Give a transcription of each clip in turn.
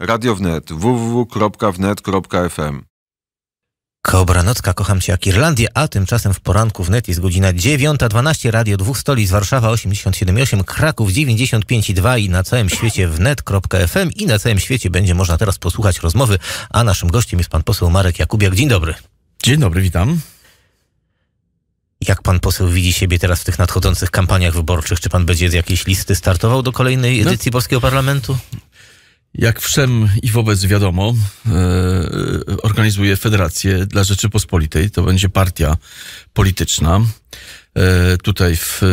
Radio Wnet, www.wnet.fm. Kobranocka, kocham cię jak Irlandię, a tymczasem w poranku wnet jest godzina 9.12, Radio Dwóch Stolic, Warszawa 87.8, Kraków 95.2 i na całym świecie wnet.fm i na całym świecie będzie można teraz posłuchać rozmowy, a naszym gościem jest pan poseł Marek Jakubiak. Dzień dobry. Dzień dobry, witam. Jak pan poseł widzi siebie teraz w tych nadchodzących kampaniach wyborczych? Czy pan będzie z jakiejś listy startował do kolejnej no edycji no, polskiego parlamentu? Jak wszem i wobec wiadomo, e, organizuje Federację dla Rzeczypospolitej. To będzie partia polityczna. E, tutaj w e,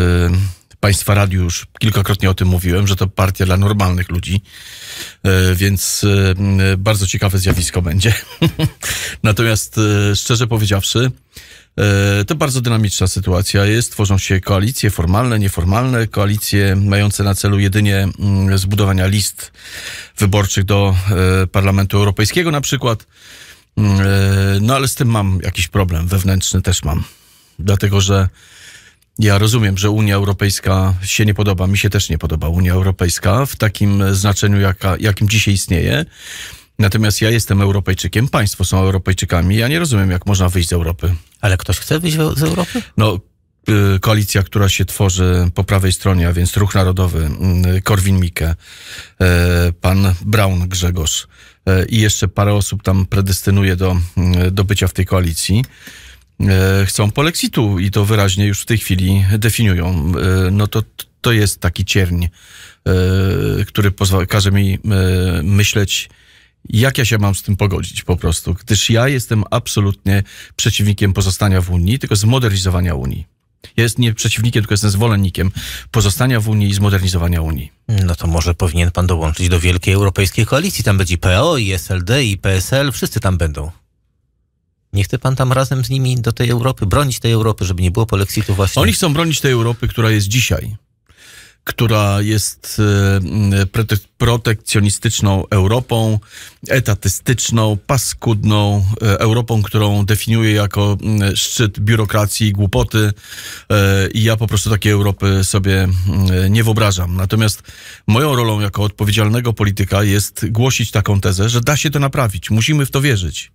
Państwa Radiu już kilkakrotnie o tym mówiłem, że to partia dla normalnych ludzi, więc bardzo ciekawe zjawisko będzie. Natomiast szczerze powiedziawszy, E, to bardzo dynamiczna sytuacja jest. Tworzą się koalicje formalne, nieformalne, koalicje mające na celu jedynie mm, zbudowania list wyborczych do e, Parlamentu Europejskiego na przykład. Mm, e, no ale z tym mam jakiś problem wewnętrzny też mam. Dlatego, że ja rozumiem, że Unia Europejska się nie podoba. Mi się też nie podoba Unia Europejska w takim znaczeniu, jaka, jakim dzisiaj istnieje. Natomiast ja jestem Europejczykiem, państwo są Europejczykami. Ja nie rozumiem, jak można wyjść z Europy. Ale ktoś chce wyjść z Europy? No, y, koalicja, która się tworzy po prawej stronie, a więc Ruch Narodowy, mm, Korwin-Mikke, e, pan Braun Grzegorz e, i jeszcze parę osób tam predestynuje do, mm, do bycia w tej koalicji e, chcą polexitu i to wyraźnie już w tej chwili definiują. No to, to jest taki cierń, który pozwala, każe mi myśleć jak ja się mam z tym pogodzić po prostu, gdyż ja jestem absolutnie przeciwnikiem pozostania w Unii, tylko zmodernizowania Unii. Ja jestem nie przeciwnikiem, tylko jestem zwolennikiem pozostania w Unii i zmodernizowania Unii. No to może powinien pan dołączyć do wielkiej europejskiej koalicji. Tam będzie i PO, i SLD, i PSL, wszyscy tam będą. Nie chce pan tam razem z nimi do tej Europy, bronić tej Europy, żeby nie było polexitu właśnie. Oni chcą bronić tej Europy, która jest dzisiaj która jest e, protekcjonistyczną Europą, etatystyczną, paskudną e, Europą, którą definiuje jako szczyt biurokracji i głupoty. E, I ja po prostu takiej Europy sobie nie wyobrażam. Natomiast moją rolą jako odpowiedzialnego polityka jest głosić taką tezę, że da się to naprawić. Musimy w to wierzyć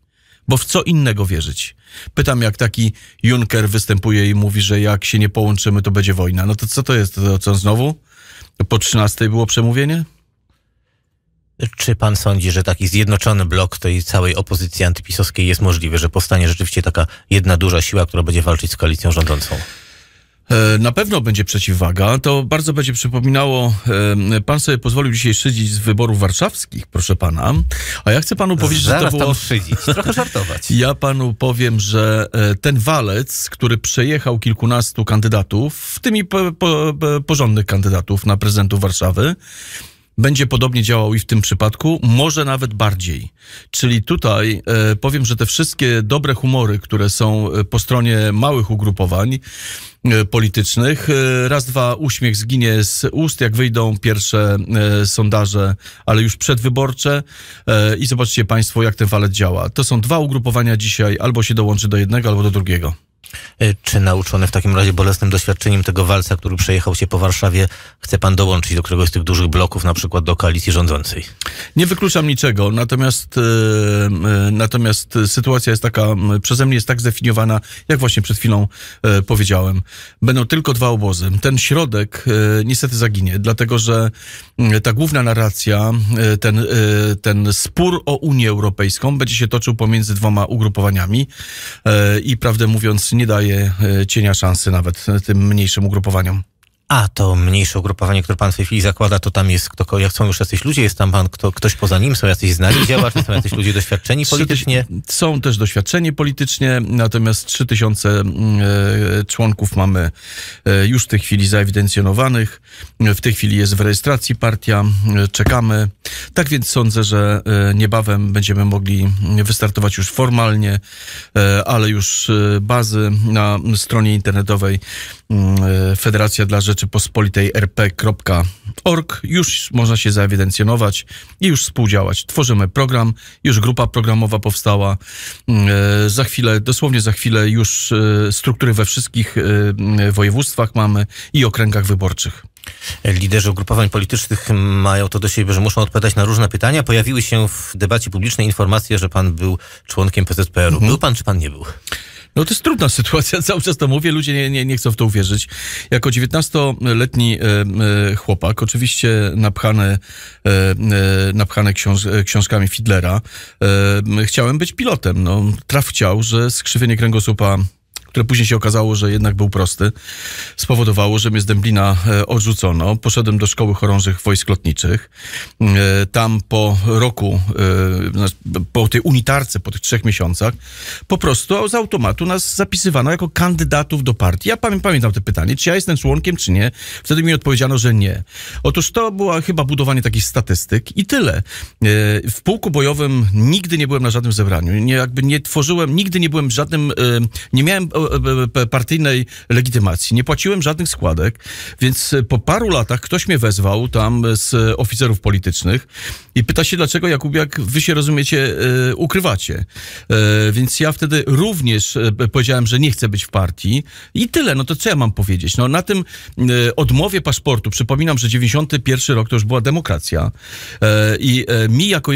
bo w co innego wierzyć? Pytam, jak taki Juncker występuje i mówi, że jak się nie połączymy, to będzie wojna. No to co to jest? To co znowu? Po 13 było przemówienie? Czy pan sądzi, że taki zjednoczony blok tej całej opozycji antypisowskiej jest możliwy, że powstanie rzeczywiście taka jedna duża siła, która będzie walczyć z koalicją rządzącą? E, na pewno będzie przeciwwaga. To bardzo będzie przypominało. E, pan sobie pozwolił dzisiaj szydzić z wyborów warszawskich, proszę pana. A ja chcę panu powiedzieć, Zaraz że to było. Tam szydzić, trochę żartować. Ja panu powiem, że e, ten walec, który przejechał kilkunastu kandydatów, w tym i po, po, porządnych kandydatów na prezydentów Warszawy, będzie podobnie działał i w tym przypadku, może nawet bardziej. Czyli tutaj e, powiem, że te wszystkie dobre humory, które są e, po stronie małych ugrupowań e, politycznych, e, raz, dwa uśmiech zginie z ust, jak wyjdą pierwsze e, sondaże, ale już przedwyborcze e, i zobaczcie Państwo, jak ten walet działa. To są dwa ugrupowania dzisiaj, albo się dołączy do jednego, albo do drugiego. E, czy nauczony w takim razie bolesnym doświadczeniem tego walca, który przejechał się po Warszawie, chce pan dołączyć do któregoś z tych dużych bloków, na przykład do koalicji rządzącej? Nie wykluczam niczego, natomiast, e, e, natomiast sytuacja jest taka, przeze mnie jest tak zdefiniowana, jak właśnie przed chwilą powiedziałem. Będą tylko dwa obozy. Ten środek niestety zaginie, dlatego że ta główna narracja, ten, ten spór o Unię Europejską będzie się toczył pomiędzy dwoma ugrupowaniami i prawdę mówiąc, nie daje e, cienia szansy nawet e, tym mniejszym ugrupowaniom. A, to mniejsze ugrupowanie, które pan w tej chwili zakłada, to tam jest, kto, jak są już jacyś ludzie, jest tam pan, kto, ktoś poza nim, są jacyś znani działacze, są jacyś ludzie doświadczeni politycznie? Są też doświadczeni politycznie, natomiast 3000 mm, e, członków mamy e, już w tej chwili zaewidencjonowanych. W tej chwili jest w rejestracji partia, e, czekamy. Tak więc sądzę, że niebawem będziemy mogli wystartować już formalnie, ale już bazy na stronie internetowej mm, Federacja dla Rzeczy Rzeczypospolitej rp.org. Już można się zaewidencjonować i już współdziałać. Tworzymy program, już grupa programowa powstała. Mm, e, za chwilę, dosłownie za chwilę, już e, struktury we wszystkich e, mm, województwach mamy i okręgach wyborczych. Liderzy ugrupowań politycznych mają to do siebie, że muszą odpowiadać na różne pytania. Pojawiły się w debacie publicznej informacje, że pan był członkiem PZPR-u. Mhm. Był pan, czy pan nie był? No to jest trudna sytuacja, cały czas to mówię, ludzie nie, nie, nie chcą w to uwierzyć. Jako 19-letni e, e, chłopak, oczywiście napchany, e, napchany książ książkami Fidlera, chciałem być pilotem. No, traf chciał, że skrzywienie kręgosłupa które później się okazało, że jednak był prosty, spowodowało, że mnie z Dęblina e, odrzucono. Poszedłem do szkoły chorążych wojsk lotniczych. E, tam po roku, e, znaczy, po tej unitarce, po tych trzech miesiącach, po prostu z automatu nas zapisywano jako kandydatów do partii. Ja pamiętam te pytanie, czy ja jestem członkiem, czy nie. Wtedy mi odpowiedziano, że nie. Otóż to było chyba budowanie takich statystyk i tyle. W pułku bojowym nigdy nie byłem na żadnym zebraniu. Nie, jakby nie tworzyłem, nigdy nie byłem żadnym, nie miałem E, e, partyjnej legitymacji, nie płaciłem żadnych składek, więc e, po paru latach ktoś mnie wezwał tam z oficerów politycznych i pyta się, dlaczego Jakubiak, wy się rozumiecie, ukrywacie. Więc ja wtedy również powiedziałem, że nie chcę być w partii i tyle, no to co ja mam powiedzieć? No na tym odmowie paszportu, przypominam, że 91 rok to już była demokracja i mi jako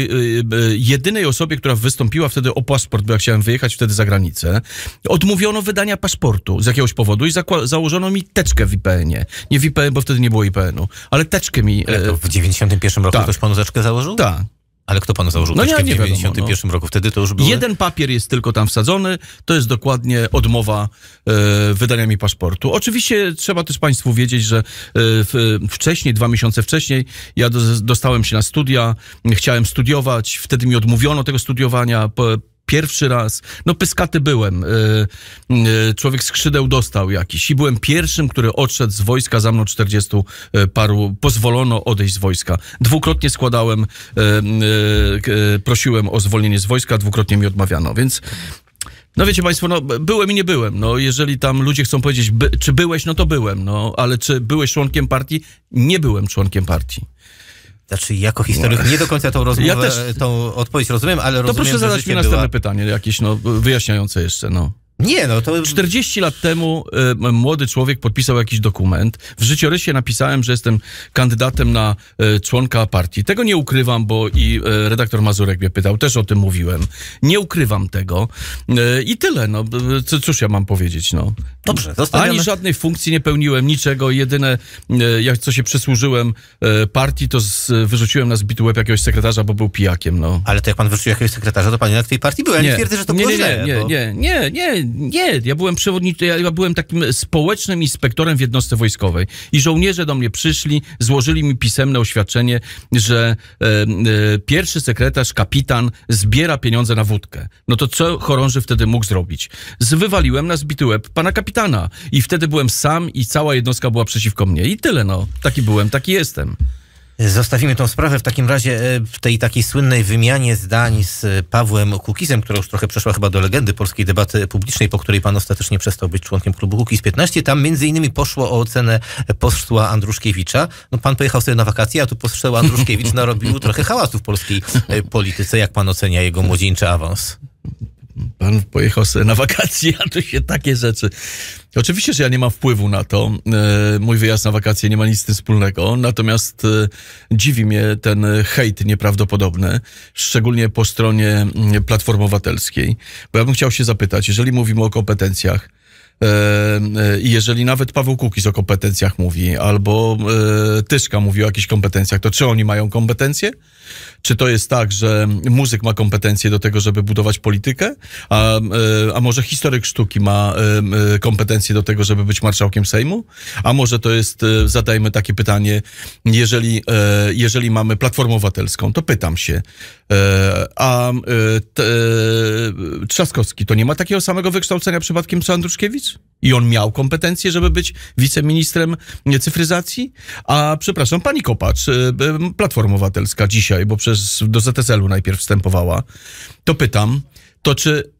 jedynej osobie, która wystąpiła wtedy o paszport, bo ja chciałem wyjechać wtedy za granicę, odmówiono wydania wydania paszportu z jakiegoś powodu i założono mi teczkę w IPN-ie. Nie w IPN, bo wtedy nie było IPN-u, ale teczkę mi... Ale to e, w 91 roku tak. ktoś panu teczkę założył? Tak. Ale kto panu założył no, ja nie w 91 wiadomo, no. roku? Wtedy to już było. Jeden papier jest tylko tam wsadzony, to jest dokładnie odmowa e, wydania mi paszportu. Oczywiście trzeba też państwu wiedzieć, że e, wcześniej, dwa miesiące wcześniej, ja do, dostałem się na studia, chciałem studiować, wtedy mi odmówiono tego studiowania. Po, pierwszy raz. No pyskaty byłem. E, e, człowiek skrzydeł dostał jakiś i byłem pierwszym, który odszedł z wojska. Za mną 40 e, paru pozwolono odejść z wojska. Dwukrotnie składałem, prosiłem o zwolnienie z wojska, dwukrotnie mi odmawiano, więc no wiecie państwo, no byłem i nie byłem. No jeżeli tam ludzie chcą powiedzieć, by, czy byłeś, no to byłem. No ale czy byłeś członkiem partii? Nie byłem członkiem partii. Znaczy, jako historyk nie do końca tą rozmowę, ja też... tą odpowiedź rozumiem, ale to rozumiem, To proszę zadać mi następne była... pytanie jakieś, no, wyjaśniające jeszcze, no. Nie, no to... 40 lat temu y, młody człowiek podpisał jakiś dokument. W życiorysie napisałem, że jestem kandydatem na y, członka partii. Tego nie ukrywam, bo i y, redaktor Mazurek mnie pytał, też o tym mówiłem. Nie ukrywam tego. I tyle, no. C cóż ja mam powiedzieć, no. Dobrze, Ani żadnej funkcji nie pełniłem, niczego. Jedyne, jak co się przysłużyłem partii, to z, wyrzuciłem na zbity łeb jakiegoś sekretarza, bo był pijakiem, no. Ale to jak pan wyrzucił jakiegoś sekretarza, to pan jednak tej partii był. Ja nie, nie twierdzę, że to nie, było nie, źle, nie, bo... nie, nie, nie, nie nie. Ja byłem przewodniczy, ja, ja byłem takim społecznym inspektorem w jednostce wojskowej. I żołnierze do mnie przyszli, złożyli mi pisemne oświadczenie, że e, e, pierwszy sekretarz, kapitan zbiera pieniądze na wódkę. No to co chorąży wtedy mógł zrobić? Zwywaliłem na zbity łeb pana kapitana. I wtedy byłem sam i cała jednostka była przeciwko mnie. I tyle, no. Taki byłem, taki jestem. Zostawimy tą sprawę w takim razie e, w tej takiej słynnej wymianie zdań z e, Pawłem Kukizem, która już trochę przeszła chyba do legendy polskiej debaty publicznej, po której pan ostatecznie przestał być członkiem klubu Kukiz 15. Tam między innymi poszło o ocenę posła Andruszkiewicza. No, pan pojechał sobie na wakacje, a tu poseł Andruszkiewicz narobił trochę hałasu w polskiej e, polityce. Jak pan ocenia jego młodzieńczy awans? Pan pojechał sobie na wakacje, a tu się takie rzeczy Oczywiście, że ja nie mam wpływu na to. E, mój wyjazd na wakacje nie ma nic z tym wspólnego. Natomiast e, dziwi mnie ten hejt nieprawdopodobny, szczególnie po stronie mm, Platformy Obywatelskiej. Bo ja bym chciał się zapytać, jeżeli mówimy o kompetencjach, e, i jeżeli nawet Paweł Kukiz o kompetencjach mówi, albo Tyszka mówi o jakichś kompetencjach, to czy oni mają kompetencje? Czy to jest tak, że muzyk ma kompetencje do tego, żeby budować politykę, a, e, a może historyk sztuki ma e, e, kompetencje do tego, żeby być marszałkiem Sejmu? A może to jest, zadajmy takie pytanie, jeżeli, jeżeli mamy Platformę Obywatelską, to pytam się, a Trzaskowski to nie ma takiego samego wykształcenia przypadkiem co Andruszkiewicz? I on miał kompetencje, żeby być wiceministrem cyfryzacji? A przepraszam, pani Kopacz, Platforma Obywatelska dzisiaj, bo przecież też do ZSL-u najpierw wstępowała, to pytam, to czy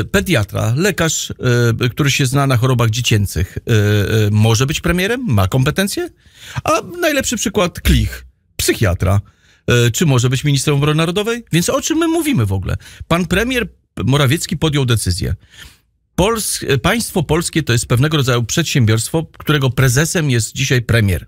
y, pediatra, lekarz, y, który się zna na chorobach dziecięcych, y, może być premierem? Ma kompetencje? A najlepszy przykład Klich, psychiatra. Czy może być ministrem obrony narodowej? Więc o czym my mówimy w ogóle? Pan premier Morawiecki podjął decyzję. Pols państwo polskie to jest pewnego rodzaju przedsiębiorstwo, którego prezesem jest dzisiaj premier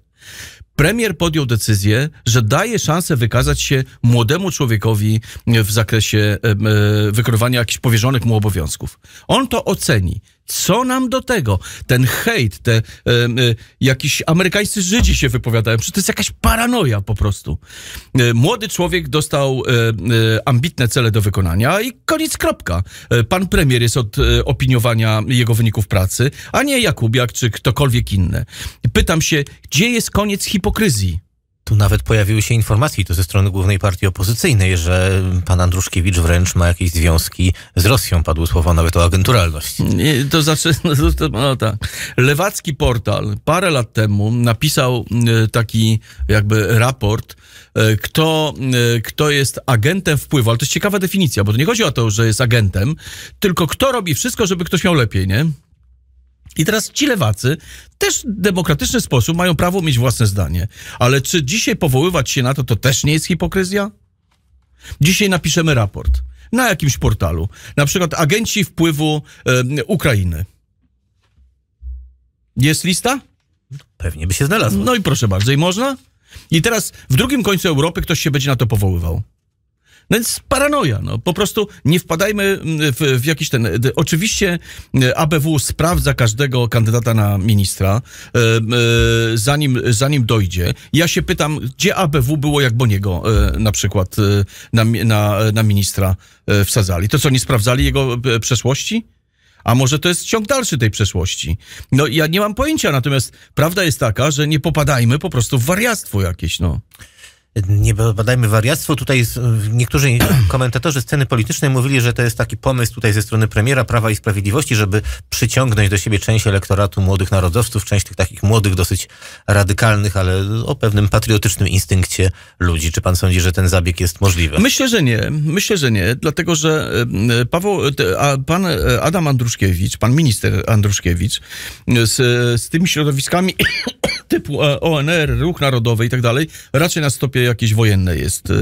premier podjął decyzję, że daje szansę wykazać się młodemu człowiekowi w zakresie e, wykonywania jakichś powierzonych mu obowiązków. On to oceni. Co nam do tego? Ten hejt, te e, e, jakiś amerykańscy Żydzi się wypowiadają. Czy to jest jakaś paranoja po prostu. E, młody człowiek dostał ambitne cele do wykonania i koniec kropka. pan premier jest od opiniowania jego wyników pracy, a nie Jakubiak czy ktokolwiek inny. Pytam się, gdzie jest koniec hipokryzji? Tu nawet pojawiły się informacje, i to ze strony głównej partii opozycyjnej, że pan Andruszkiewicz wręcz ma jakieś związki z Rosją. Padły słowa nawet o agenturalności. Nie, to znaczy, no, no tak. Lewacki portal parę lat temu napisał e, taki jakby raport, e, kto, e, kto jest agentem wpływu. Ale to jest ciekawa definicja, bo to nie chodzi o to, że jest agentem, tylko kto robi wszystko, żeby ktoś miał lepiej, nie? I teraz ci lewacy też w demokratyczny sposób mają prawo mieć własne zdanie. Ale czy dzisiaj powoływać się na to, to też nie jest hipokryzja? Dzisiaj napiszemy raport na jakimś portalu. Na przykład agenci wpływu y, Ukrainy. Jest lista? Pewnie by się znalazła. No i proszę bardzo, i można? I teraz w drugim końcu Europy ktoś się będzie na to powoływał. No więc paranoja, no. Po prostu nie wpadajmy mm, w, w, jakiś ten... Oczywiście e, ABW sprawdza każdego kandydata na ministra, e, e, zanim, zanim dojdzie. Ja się pytam, gdzie ABW było, jak Boniego e, na przykład e, na, na, na ministra e, wsadzali? To co, nie sprawdzali jego przeszłości? A może to jest ciąg dalszy tej przeszłości? No ja nie mam pojęcia, natomiast prawda jest taka, że nie popadajmy po prostu w wariactwo jakieś, no nie badajmy wariactwo. Tutaj niektórzy komentatorzy sceny politycznej mówili, że to jest taki pomysł tutaj ze strony premiera Prawa i Sprawiedliwości, żeby przyciągnąć do siebie część elektoratu młodych narodowców, część tych takich młodych, dosyć radykalnych, ale o pewnym patriotycznym instynkcie ludzi. Czy pan sądzi, że ten zabieg jest możliwy? Myślę, że nie. Myślę, że nie, dlatego że y, Paweł, y, pan y, Adam Andruszkiewicz, pan minister Andruszkiewicz z, z tymi środowiskami typu e, ONR, Ruch Narodowy i tak dalej, raczej na stopie jakiejś wojennej jest. E,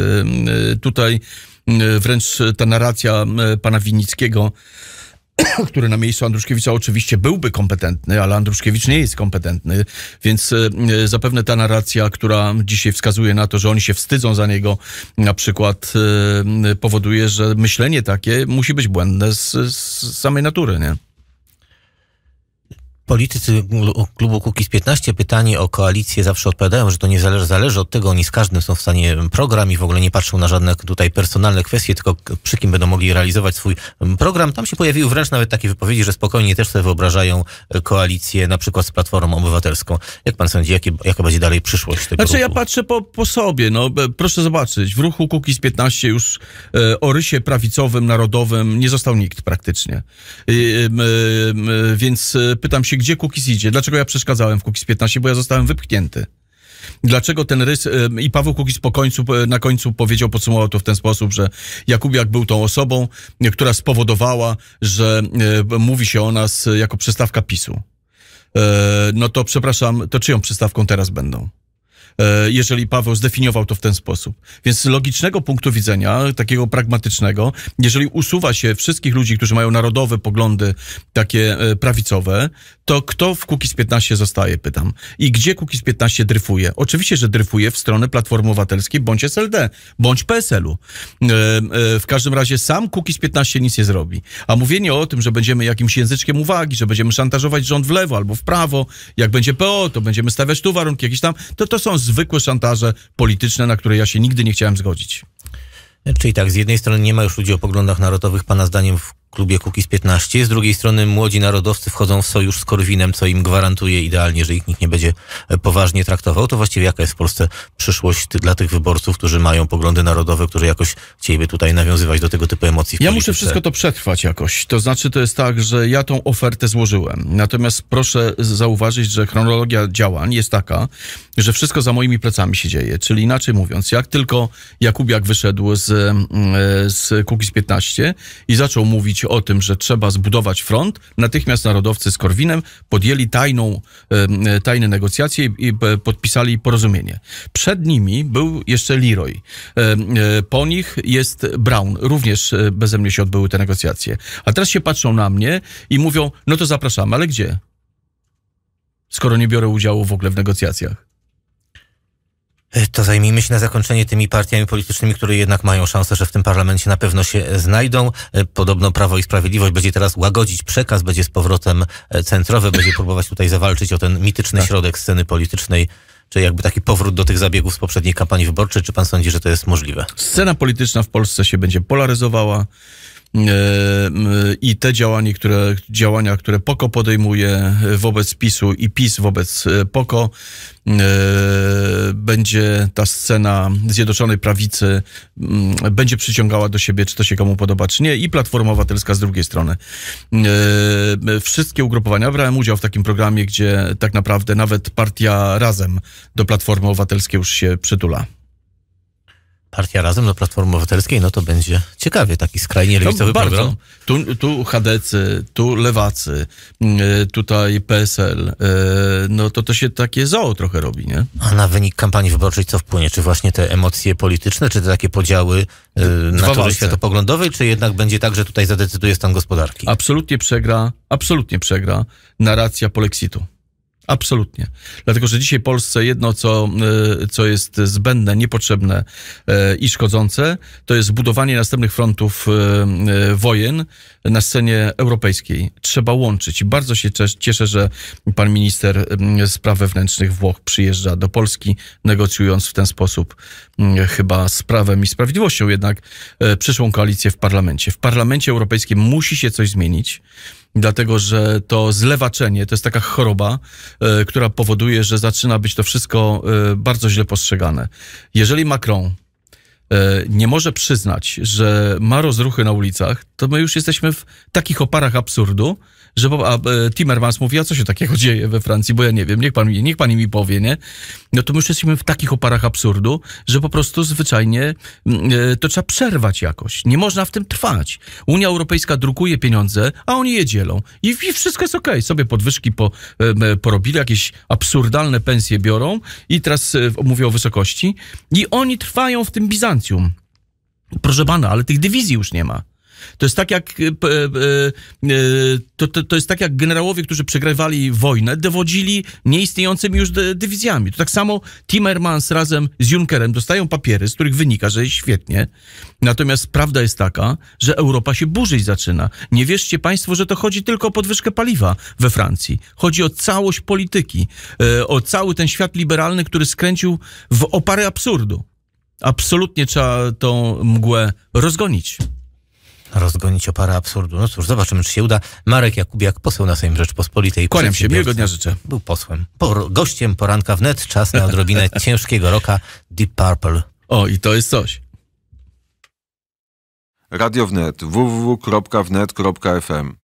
e, tutaj wręcz ta narracja pana Winickiego który na miejscu Andruszkiewicza oczywiście byłby kompetentny, ale Andruszkiewicz nie jest kompetentny, więc zapewne ta narracja, która dzisiaj wskazuje na to, że oni się wstydzą za niego, na przykład powoduje, że myślenie takie musi być błędne z, z samej natury, nie? Politycy klubu Kukiz 15 pytanie o koalicję zawsze odpowiadają, że to nie zależy, zależy od tego, oni z każdym są w stanie program i w ogóle nie patrzą na żadne tutaj personalne kwestie, tylko przy kim będą mogli realizować swój program. Tam się pojawiły wręcz nawet takie wypowiedzi, że spokojnie też sobie wyobrażają e, koalicję na przykład z Platformą Obywatelską. Jak pan sądzi, jakie, jaka będzie dalej przyszłość tego Znaczy ruchu? ja patrzę po, po, sobie, no proszę zobaczyć, w ruchu Kukiz 15 już e, o rysie prawicowym, narodowym nie został nikt praktycznie. E, e, więc e, pytam się się, gdzie Kukiz idzie. Dlaczego ja przeszkadzałem w Kukiz 15, bo ja zostałem wypchnięty. Dlaczego ten rys e, i Paweł Kukiz po końcu, e, na końcu powiedział, podsumował to w ten sposób, że Jakubiak był tą osobą, e, która spowodowała, że mówi się o nas jako przystawka PiSu. No to przepraszam, to czyją przystawką teraz będą? E, jeżeli Paweł zdefiniował to w ten sposób. Więc z logicznego punktu widzenia, takiego pragmatycznego, jeżeli usuwa się wszystkich ludzi, którzy mają narodowe poglądy takie e, prawicowe, to kto w Kukiz 15 zostaje, pytam. I gdzie Kukiz 15 dryfuje? Oczywiście, że dryfuje w stronę Platformy Obywatelskiej bądź SLD, bądź PSL-u. E, w każdym razie sam Kukiz 15 nic nie zrobi. A mówienie o tym, że będziemy jakimś języczkiem uwagi, że będziemy szantażować rząd w lewo albo w prawo, jak będzie PO, to będziemy stawiać tu warunki jakieś tam, to to są zwykłe szantaże polityczne, na które ja się nigdy nie chciałem zgodzić. Czyli tak, z jednej strony nie ma już ludzi o poglądach narodowych, pana zdaniem, w klubie Kukiz 15. Z drugiej strony młodzi narodowcy wchodzą w sojusz z Korwinem, co im gwarantuje idealnie, że ich nikt nie będzie e, poważnie traktował. To właściwie jaka jest w Polsce przyszłość dla tych wyborców, którzy mają poglądy narodowe, którzy jakoś chcieliby tutaj nawiązywać do tego typu emocji? ja muszę wszystko to przetrwać jakoś. To znaczy, to jest tak, że ja tą ofertę złożyłem. Natomiast proszę zauważyć, że chronologia działań jest taka, że wszystko za moimi plecami się dzieje. Czyli inaczej mówiąc, jak tylko Jakubiak wyszedł z, mm, e, z Kukiz 15 i zaczął mówić informacji o tym, że trzeba zbudować front, natychmiast narodowcy z Korwinem podjęli tajną, e, tajne negocjacje i podpisali porozumienie. Przed nimi był jeszcze Leroy. E, po nich jest Brown. Również e, beze mnie się odbyły te negocjacje. A teraz się patrzą na mnie i mówią, no to zapraszamy, ale gdzie? Skoro nie biorę udziału w ogóle w negocjacjach. E, to zajmijmy się na zakończenie tymi partiami politycznymi, które jednak mają szansę, że w tym parlamencie na pewno się znajdą. E, podobno Prawo i Sprawiedliwość będzie teraz łagodzić przekaz, będzie z powrotem e, centrowy, będzie próbować tutaj zawalczyć o ten mityczny tak. środek sceny politycznej. Czy jakby taki powrót do tych zabiegów z poprzedniej kampanii wyborczej, czy pan sądzi, że to jest możliwe? Scena polityczna w Polsce się będzie polaryzowała i te działania które, działania, które POKO podejmuje wobec PiSu i PiS wobec e, POKO, e, będzie ta scena Zjednoczonej Prawicy mm, będzie przyciągała do siebie, czy to się komu podoba, czy nie, i Platforma Obywatelska z drugiej strony. E, wszystkie ugrupowania, brałem udział w takim programie, gdzie tak naprawdę nawet partia Razem do Platformy Obywatelskiej już się przytula partia razem do Platformy Obywatelskiej, no to będzie ciekawie, taki skrajnie lewicowy no, program. Tu, tu chadecy, tu lewacy, mm, e, tutaj PSL, e, no to to się takie zoo trochę robi, nie? A na wynik kampanii wyborczej co wpłynie? Czy właśnie te emocje polityczne, czy te takie podziały e, na torze światopoglądowej, czy jednak będzie tak, że tutaj zadecyduje stan gospodarki? Absolutnie przegra, absolutnie przegra narracja polexitu. Absolutnie. Dlatego, że dzisiaj Polsce jedno, co, e, co jest zbędne, niepotrzebne e, i szkodzące, to jest budowanie następnych frontów e, wojen na scenie europejskiej. Trzeba łączyć. I bardzo się cieszę, że pan minister mm, spraw wewnętrznych Włoch przyjeżdża do Polski, negocjując w ten sposób mm, chyba z prawem i sprawiedliwością jednak przyszłą koalicję w parlamencie. W parlamencie europejskim musi się coś zmienić dlatego że to zlewaczenie to jest taka choroba, e, która powoduje, że zaczyna być to wszystko e, bardzo źle postrzegane. Jeżeli Macron e, nie może przyznać, że ma rozruchy na ulicach, to my już jesteśmy w takich oparach absurdu, że a e, Timmermans mówi, a co się takiego dzieje we Francji, bo ja nie wiem, niech pani, niech pani mi powie, nie? No to my już jesteśmy w takich oparach absurdu, że po prostu zwyczajnie mm, e, to trzeba przerwać jakoś. Nie można w tym trwać. Unia Europejska drukuje pieniądze, a oni je dzielą. I, i wszystko jest okej. Okay. Sobie podwyżki po, e, porobili, jakieś absurdalne pensje biorą i teraz mówię o wysokości. I oni trwają w tym Bizancjum. Proszę pana, ale tych dywizji już nie ma. To jest tak jak e, e, e, to, to, to, jest tak jak generałowie, którzy przegrywali wojnę, dowodzili nieistniejącymi już dywizjami. To tak samo Timmermans razem z Junckerem dostają papiery, z których wynika, że jest świetnie. Natomiast prawda jest taka, że Europa się burzyć zaczyna. Nie wierzcie państwo, że to chodzi tylko o podwyżkę paliwa we Francji. Chodzi o całość polityki, o cały ten świat liberalny, który skręcił w opary absurdu absolutnie trzeba tą mgłę rozgonić rozgonić opara absurdu. No cóż, zobaczymy, czy się uda. Marek Jakubiak, poseł na Sejm Rzeczpospolitej. Kłaniam się, miłego dnia życzę. Był posłem. Po, gościem poranka wnet, czas na odrobinę ciężkiego roka Deep Purple. O, i to jest coś. Radio Wnet, www.wnet.fm